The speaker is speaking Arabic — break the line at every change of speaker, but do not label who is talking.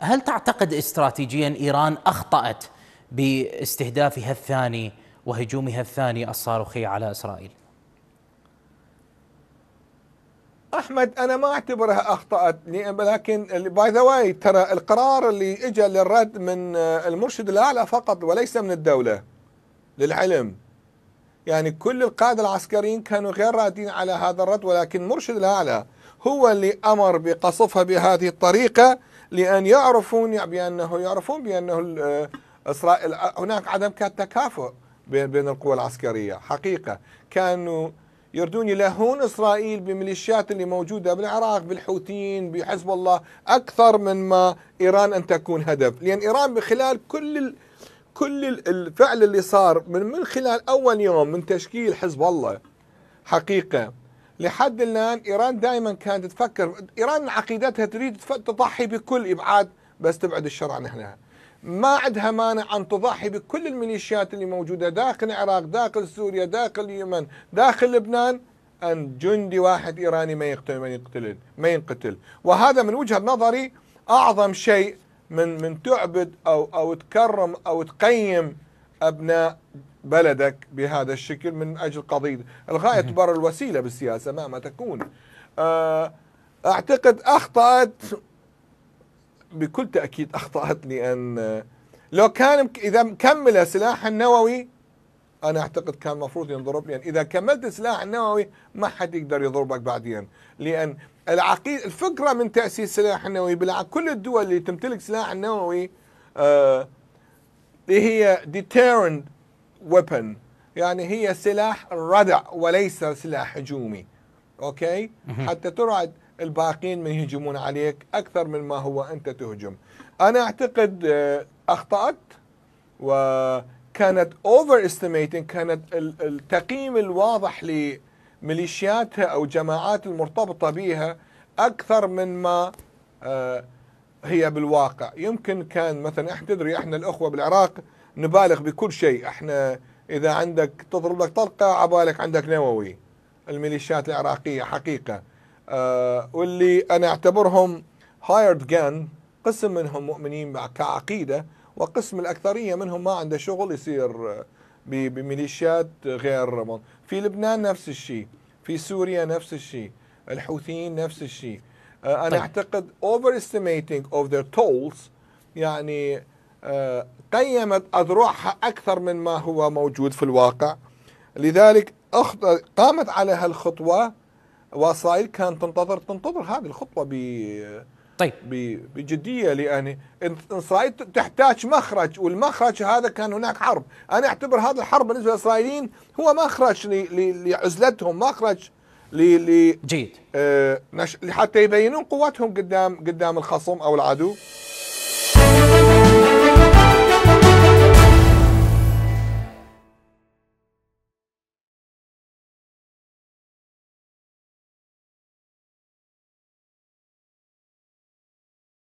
هل تعتقد استراتيجيا إيران أخطأت باستهدافها الثاني وهجومها الثاني الصاروخي على إسرائيل احمد انا ما اعتبرها اخطات لكن باي ذا واي ترى القرار اللي اجى للرد من آه، المرشد الاعلى فقط وليس من الدوله للعلم يعني كل القاده العسكريين كانوا غير رادين على هذا الرد ولكن مرشد الاعلى هو اللي أمر بقصفها بهذه الطريقة لأن يعرفون بأنه يعرفون بأنه إسرائيل هناك عدم تكافؤ بين بين القوى العسكرية حقيقة كانوا يردون يلهون إسرائيل بالميليشيات اللي موجودة بالعراق بالحوثيين بحزب الله أكثر من ما إيران أن تكون هدف لأن إيران بخلال كل ال... كل الفعل اللي صار من من خلال أول يوم من تشكيل حزب الله حقيقة لحد الآن إيران دائما كانت تفكر إيران عقيدتها تريد تضحي بكل إبعاد بس تبعد الشر عن أهلها ما عندها مانع أن تضحي بكل الميليشيات اللي موجودة داخل العراق داخل سوريا داخل اليمن داخل لبنان أن جندي واحد إيراني ما يقتل ما يقتل ما ينقتل وهذا من وجهة نظري أعظم شيء من من تعبد أو أو تكرم أو تقيم أبناء بلدك بهذا الشكل من أجل قضية الغاية تبرر الوسيلة بالسياسة مهما تكون آه، أعتقد أخطأت بكل تأكيد أخطأت لأن آه، لو كان إذا كمل سلاح النووي أنا أعتقد كان المفروض ينضرب لأن إذا كملت سلاح النووي ما حد يقدر يضربك بعدين لأن العقيد الفكرة من تأسيس سلاح النووي كل الدول اللي تمتلك سلاح النووي آه هي deterrent weapon يعني هي سلاح ردع وليس سلاح هجومي اوكي حتى ترعد الباقين من يهجمون عليك اكثر من ما هو انت تهجم انا اعتقد آه، اخطات وكانت اوفر استيميتنج كانت التقييم الواضح لميليشياتها او جماعات المرتبطه بها اكثر من ما آه، هي بالواقع يمكن كان مثلا احنا تدري احنا الاخوه بالعراق نبالغ بكل شيء احنا اذا عندك تضرب لك طلقه عبالك عندك نووي الميليشيات العراقيه حقيقه أه واللي انا اعتبرهم هايرد جان قسم منهم مؤمنين كعقيده وقسم الاكثريه منهم ما عنده شغل يصير آه، بميليشيات غير مض... في لبنان نفس الشيء في سوريا نفس الشيء الحوثيين نفس الشيء أه انا طيب. اعتقد استيميتنج اوف their تولز يعني آه، قيمت أذرعها أكثر من ما هو موجود في الواقع لذلك قامت على هالخطوة وصايل كانت تنتظر تنتظر هذه الخطوة ب طيب بجدية لأن إسرائيل تحتاج مخرج والمخرج هذا كان هناك حرب أنا أعتبر هذا الحرب بالنسبة للإسرائيليين هو مخرج لعزلتهم مخرج ل جيد آه لحتى يبينون قوتهم قدام قدام الخصم أو العدو